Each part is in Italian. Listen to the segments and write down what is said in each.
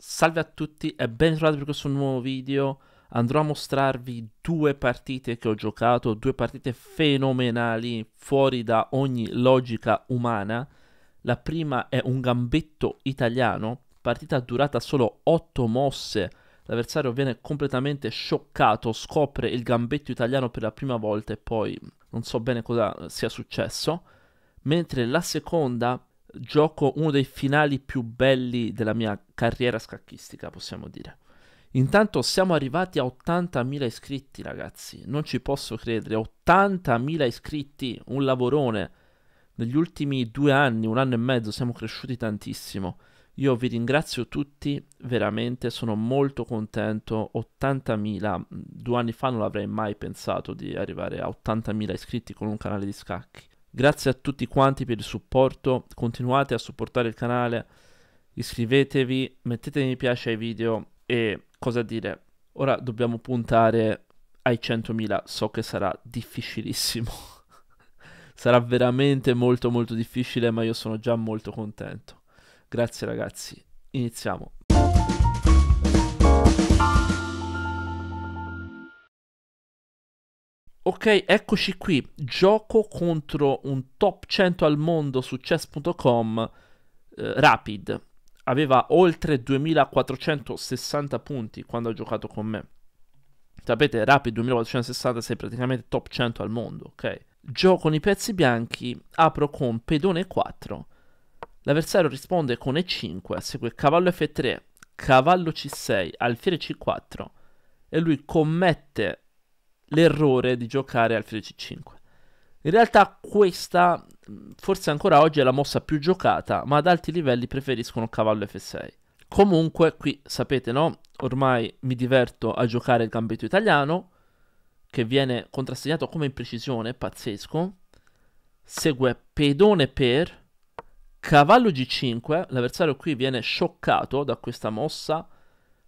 Salve a tutti e ben trovati per questo nuovo video. Andrò a mostrarvi due partite che ho giocato, due partite fenomenali, fuori da ogni logica umana. La prima è un gambetto italiano, partita durata solo 8 mosse. L'avversario viene completamente scioccato, scopre il gambetto italiano per la prima volta e poi non so bene cosa sia successo. Mentre la seconda gioco uno dei finali più belli della mia carriera scacchistica, possiamo dire. Intanto siamo arrivati a 80.000 iscritti, ragazzi. Non ci posso credere. 80.000 iscritti, un lavorone. Negli ultimi due anni, un anno e mezzo, siamo cresciuti tantissimo. Io vi ringrazio tutti, veramente sono molto contento. 80.000, mm, due anni fa non avrei mai pensato di arrivare a 80.000 iscritti con un canale di scacchi. Grazie a tutti quanti per il supporto, continuate a supportare il canale, iscrivetevi, mettete mi piace ai video e cosa dire, ora dobbiamo puntare ai 100.000, so che sarà difficilissimo, sarà veramente molto molto difficile ma io sono già molto contento. Grazie ragazzi, iniziamo. Ok, eccoci qui. Gioco contro un top 100 al mondo su chess.com eh, Rapid. Aveva oltre 2460 punti quando ha giocato con me. Sapete, Rapid 2460 sei praticamente top 100 al mondo, ok? Gioco con i pezzi bianchi, apro con pedone 4. L'avversario risponde con E5, segue cavallo F3, cavallo C6, alfiere C4 e lui commette l'errore di giocare Alfredo C5. In realtà questa forse ancora oggi è la mossa più giocata, ma ad alti livelli preferiscono cavallo F6. Comunque qui sapete no, ormai mi diverto a giocare il gambetto italiano che viene contrassegnato come imprecisione, pazzesco. Segue pedone per cavallo G5, l'avversario qui viene scioccato da questa mossa,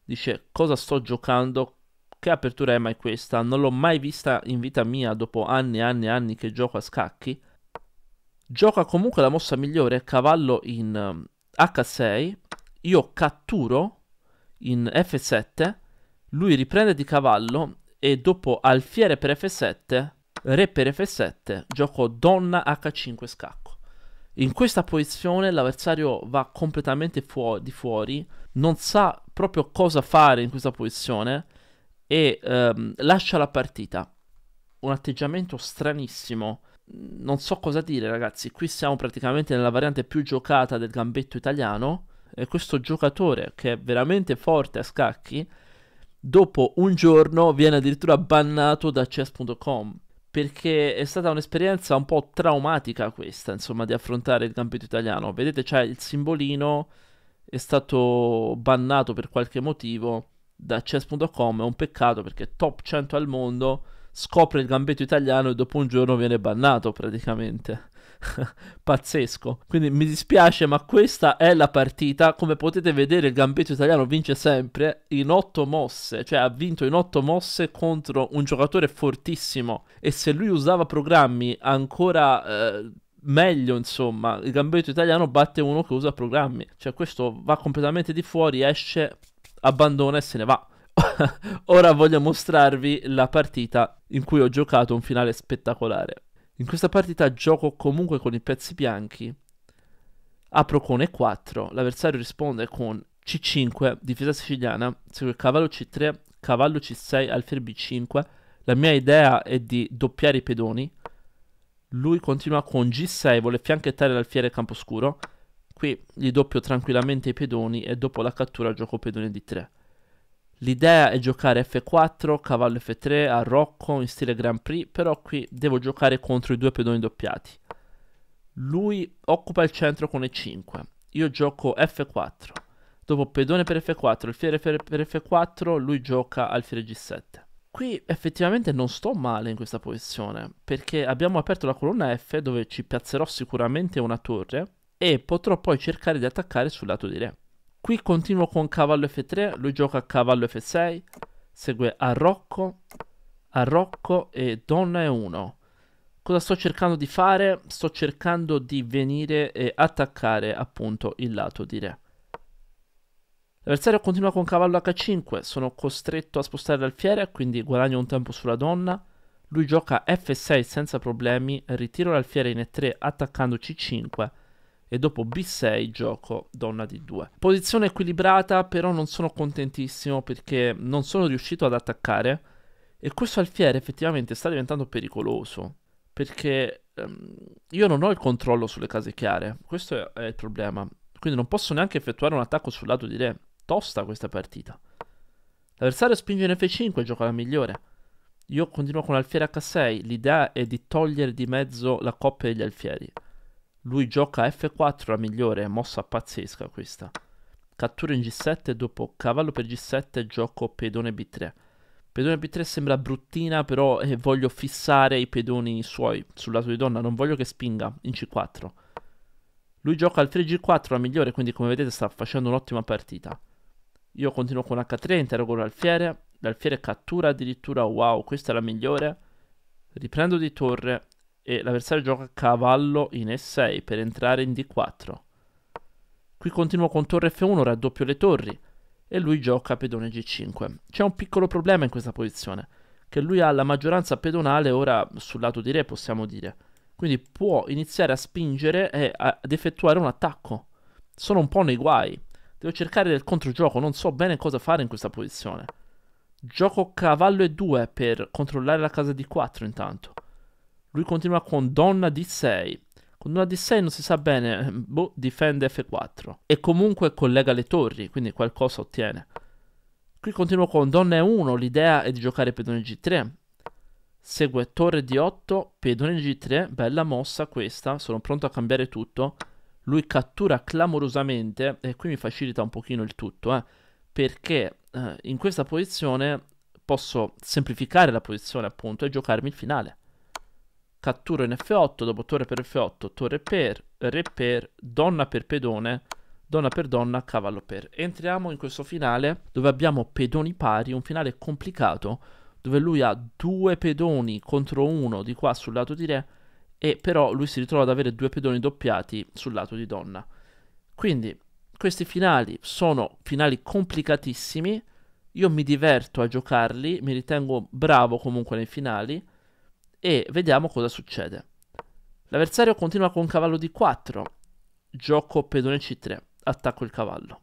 dice cosa sto giocando, che apertura è mai questa? Non l'ho mai vista in vita mia dopo anni e anni e anni che gioco a scacchi. Gioca comunque la mossa migliore, cavallo in H6, ehm, io catturo in F7, lui riprende di cavallo e dopo alfiere per F7, re per F7, gioco donna H5 scacco. In questa posizione l'avversario va completamente fuori, di fuori, non sa proprio cosa fare in questa posizione e ehm, lascia la partita. Un atteggiamento stranissimo. Non so cosa dire, ragazzi. Qui siamo praticamente nella variante più giocata del gambetto italiano. E questo giocatore, che è veramente forte a scacchi, dopo un giorno viene addirittura bannato da chess.com. Perché è stata un'esperienza un po' traumatica questa, insomma, di affrontare il gambetto italiano. Vedete, c'è il simbolino, è stato bannato per qualche motivo da chess.com è un peccato perché top 100 al mondo scopre il gambetto italiano e dopo un giorno viene bannato praticamente. Pazzesco. Quindi mi dispiace, ma questa è la partita. Come potete vedere, il gambetto italiano vince sempre in 8 mosse, cioè ha vinto in 8 mosse contro un giocatore fortissimo. E se lui usava programmi ancora. Eh, meglio, insomma, il gambetto italiano batte uno che usa programmi. Cioè, questo va completamente di fuori, esce abbandona e se ne va. Ora voglio mostrarvi la partita in cui ho giocato un finale spettacolare. In questa partita gioco comunque con i pezzi bianchi. Apro con E4, l'avversario risponde con C5, difesa siciliana, segue cavallo C3, cavallo C6, alfiere B5. La mia idea è di doppiare i pedoni. Lui continua con G6, vuole fianchettare l'alfiere campo scuro. Qui gli doppio tranquillamente i pedoni e dopo la cattura gioco pedone di 3. L'idea è giocare F4, cavallo F3 a Rocco in stile Grand Prix, però qui devo giocare contro i due pedoni doppiati. Lui occupa il centro con E5, io gioco F4. Dopo pedone per F4, alfiere per F4, lui gioca alfiere G7. Qui effettivamente non sto male in questa posizione, perché abbiamo aperto la colonna F dove ci piazzerò sicuramente una torre, e potrò poi cercare di attaccare sul lato di re. Qui continuo con cavallo f3, lui gioca cavallo f6, segue a rocco, a rocco e donna e1. Cosa sto cercando di fare? Sto cercando di venire e attaccare appunto il lato di re. L'avversario continua con cavallo h5, sono costretto a spostare l'alfiere, quindi guadagno un tempo sulla donna. Lui gioca f6 senza problemi, ritiro l'alfiere in e3 attaccando c5 e dopo B6 gioco donna D2. Posizione equilibrata, però non sono contentissimo perché non sono riuscito ad attaccare e questo alfiere effettivamente sta diventando pericoloso perché ehm, io non ho il controllo sulle case chiare, questo è il problema. Quindi non posso neanche effettuare un attacco sul lato di re. Tosta questa partita. L'avversario spinge in F5 e gioca la migliore. Io continuo con l'alfiere H6, l'idea è di togliere di mezzo la coppia degli alfieri. Lui gioca F4, la migliore, mossa pazzesca questa. Cattura in G7, dopo cavallo per G7 gioco pedone B3. Pedone B3 sembra bruttina, però eh, voglio fissare i pedoni suoi sul lato di donna, non voglio che spinga in C4. Lui gioca al 3 G4, la migliore, quindi come vedete sta facendo un'ottima partita. Io continuo con H3, interrogo l'alfiere, l'alfiere cattura addirittura, wow, questa è la migliore. Riprendo di torre e l'avversario gioca cavallo in E6 per entrare in D4. Qui continuo con torre F1, raddoppio le torri e lui gioca pedone G5. C'è un piccolo problema in questa posizione, che lui ha la maggioranza pedonale ora sul lato di re, possiamo dire. Quindi può iniziare a spingere e ad effettuare un attacco. Sono un po' nei guai. Devo cercare del controgioco, non so bene cosa fare in questa posizione. Gioco cavallo e 2 per controllare la casa di 4 intanto. Lui continua con donna D6. Con una D6 non si sa bene, boh, difende F4. E comunque collega le torri, quindi qualcosa ottiene. Qui continuo con donna E1, l'idea è di giocare pedone G3. Segue torre D8, pedone G3, bella mossa questa, sono pronto a cambiare tutto. Lui cattura clamorosamente, e qui mi facilita un pochino il tutto, eh, perché eh, in questa posizione posso semplificare la posizione appunto e giocarmi il finale catturo in F8, dopo torre per F8, torre per, re per, donna per pedone, donna per donna, cavallo per. Entriamo in questo finale dove abbiamo pedoni pari, un finale complicato, dove lui ha due pedoni contro uno di qua sul lato di re, e però lui si ritrova ad avere due pedoni doppiati sul lato di donna. Quindi questi finali sono finali complicatissimi, io mi diverto a giocarli, mi ritengo bravo comunque nei finali, e vediamo cosa succede. L'avversario continua con cavallo di 4, gioco pedone c3, attacco il cavallo.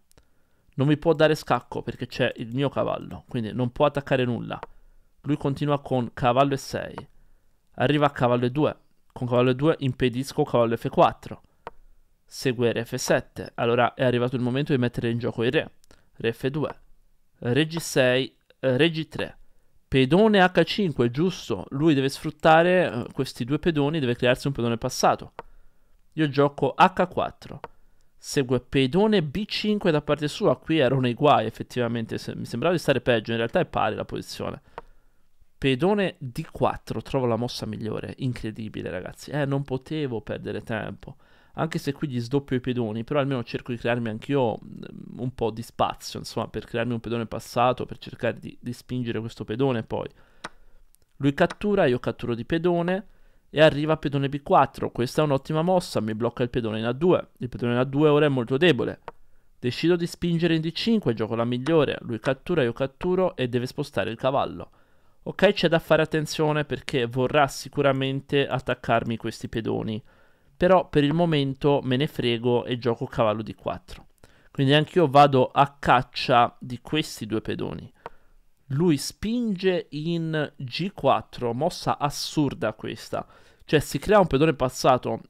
Non mi può dare scacco perché c'è il mio cavallo, quindi non può attaccare nulla. Lui continua con cavallo e6, arriva a cavallo e2, con cavallo e2 impedisco cavallo f4, segue re f7, allora è arrivato il momento di mettere in gioco il re, re f2, re g6, re g3, Pedone H5, giusto. Lui deve sfruttare eh, questi due pedoni, deve crearsi un pedone passato. Io gioco H4. Segue pedone B5 da parte sua. Qui ero nei guai, effettivamente. Se mi sembrava di stare peggio, in realtà è pari la posizione. Pedone D4, trovo la mossa migliore. Incredibile, ragazzi. Eh, non potevo perdere tempo anche se qui gli sdoppio i pedoni, però almeno cerco di crearmi anch'io mm, un po' di spazio, insomma, per crearmi un pedone passato, per cercare di, di spingere questo pedone poi. Lui cattura, io catturo di pedone e arriva a pedone B4. Questa è un'ottima mossa, mi blocca il pedone in A2. Il pedone in A2 ora è molto debole. Decido di spingere in D5, gioco la migliore. Lui cattura, io catturo e deve spostare il cavallo. Ok, c'è da fare attenzione perché vorrà sicuramente attaccarmi questi pedoni però per il momento me ne frego e gioco cavallo di 4. Quindi anch'io vado a caccia di questi due pedoni. Lui spinge in G4, mossa assurda questa. Cioè si crea un pedone passato,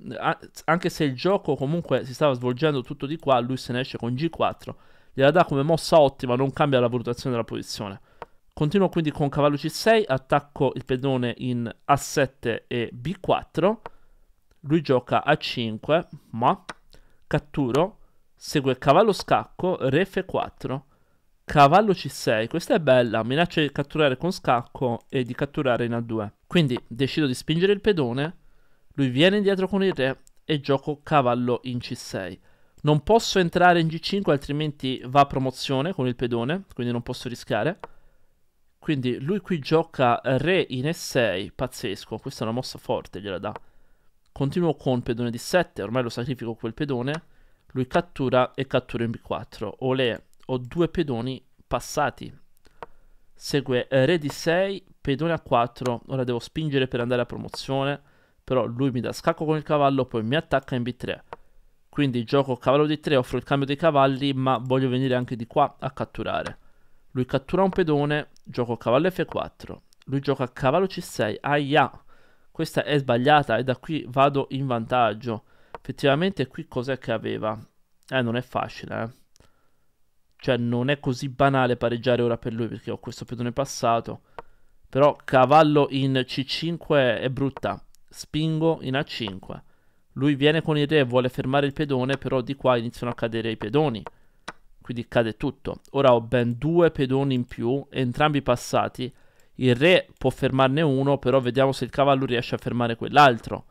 anche se il gioco comunque si stava svolgendo tutto di qua, lui se ne esce con G4. Gliela dà come mossa ottima, non cambia la valutazione della posizione. Continuo quindi con cavallo C6, attacco il pedone in A7 e B4 lui gioca a 5, ma catturo, segue cavallo scacco, re f4, cavallo c6. Questa è bella, minaccia di catturare con scacco e di catturare in a2. Quindi decido di spingere il pedone, lui viene indietro con il re e gioco cavallo in c6. Non posso entrare in g5 altrimenti va a promozione con il pedone, quindi non posso rischiare. Quindi lui qui gioca re in e6, pazzesco, questa è una mossa forte, gliela dà. Continuo con pedone di 7 ormai lo sacrifico quel pedone, lui cattura e cattura in B4. Olè, ho due pedoni passati. Segue re di 6 pedone A4, ora devo spingere per andare a promozione, però lui mi dà scacco con il cavallo, poi mi attacca in B3. Quindi gioco cavallo di 3 offro il cambio dei cavalli, ma voglio venire anche di qua a catturare. Lui cattura un pedone, gioco cavallo F4. Lui gioca cavallo C6, aia! Questa è sbagliata e da qui vado in vantaggio. Effettivamente qui cos'è che aveva? Eh, non è facile, eh. Cioè, non è così banale pareggiare ora per lui perché ho questo pedone passato. Però cavallo in C5 è brutta. Spingo in A5. Lui viene con il re, vuole fermare il pedone, però di qua iniziano a cadere i pedoni. Quindi cade tutto. Ora ho ben due pedoni in più, entrambi passati il re può fermarne uno, però vediamo se il cavallo riesce a fermare quell'altro.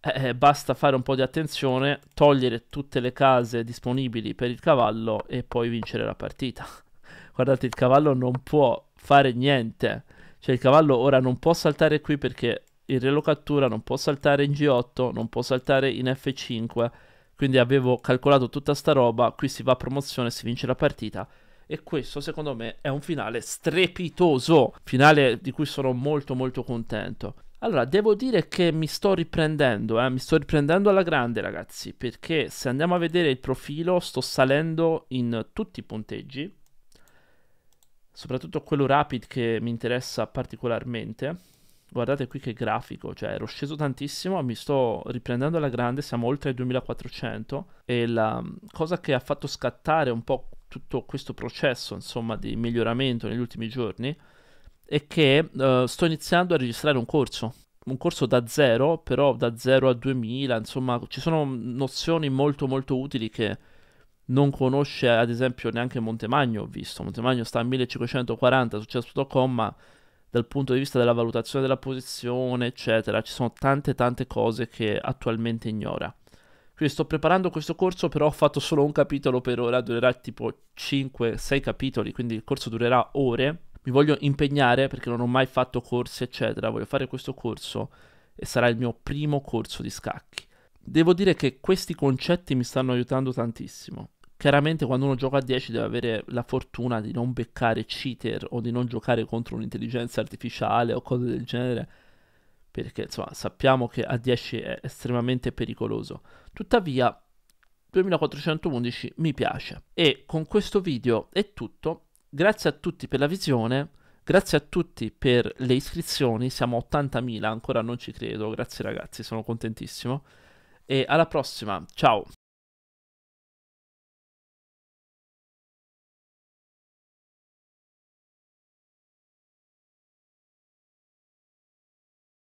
Eh, eh, basta fare un po' di attenzione, togliere tutte le case disponibili per il cavallo e poi vincere la partita. Guardate, il cavallo non può fare niente. Cioè il cavallo ora non può saltare qui perché il re lo cattura, non può saltare in G8, non può saltare in F5. Quindi avevo calcolato tutta sta roba, qui si va a promozione, si vince la partita e questo, secondo me, è un finale strepitoso. Finale di cui sono molto, molto contento. Allora, devo dire che mi sto riprendendo, eh? mi sto riprendendo alla grande, ragazzi, perché se andiamo a vedere il profilo, sto salendo in tutti i punteggi, soprattutto quello rapid che mi interessa particolarmente. Guardate qui che grafico, cioè ero sceso tantissimo, mi sto riprendendo alla grande, siamo oltre i 2400 e la mm, cosa che ha fatto scattare un po' tutto questo processo insomma, di miglioramento negli ultimi giorni è che uh, sto iniziando a registrare un corso, un corso da zero, però da zero a 2000, insomma ci sono nozioni molto molto utili che non conosce ad esempio neanche Montemagno, ho visto, Montemagno sta a 1540 su chess.com, ma dal punto di vista della valutazione della posizione, eccetera, ci sono tante tante cose che attualmente ignora. Quindi sto preparando questo corso, però ho fatto solo un capitolo per ora, durerà tipo 5-6 capitoli, quindi il corso durerà ore. Mi voglio impegnare perché non ho mai fatto corsi, eccetera. Voglio fare questo corso e sarà il mio primo corso di scacchi. Devo dire che questi concetti mi stanno aiutando tantissimo. Chiaramente quando uno gioca a 10 deve avere la fortuna di non beccare cheater o di non giocare contro un'intelligenza artificiale o cose del genere perché insomma, sappiamo che A10 è estremamente pericoloso. Tuttavia 2411 mi piace. E con questo video è tutto. Grazie a tutti per la visione. Grazie a tutti per le iscrizioni, siamo a 80.000, ancora non ci credo, grazie ragazzi, sono contentissimo. E alla prossima, ciao!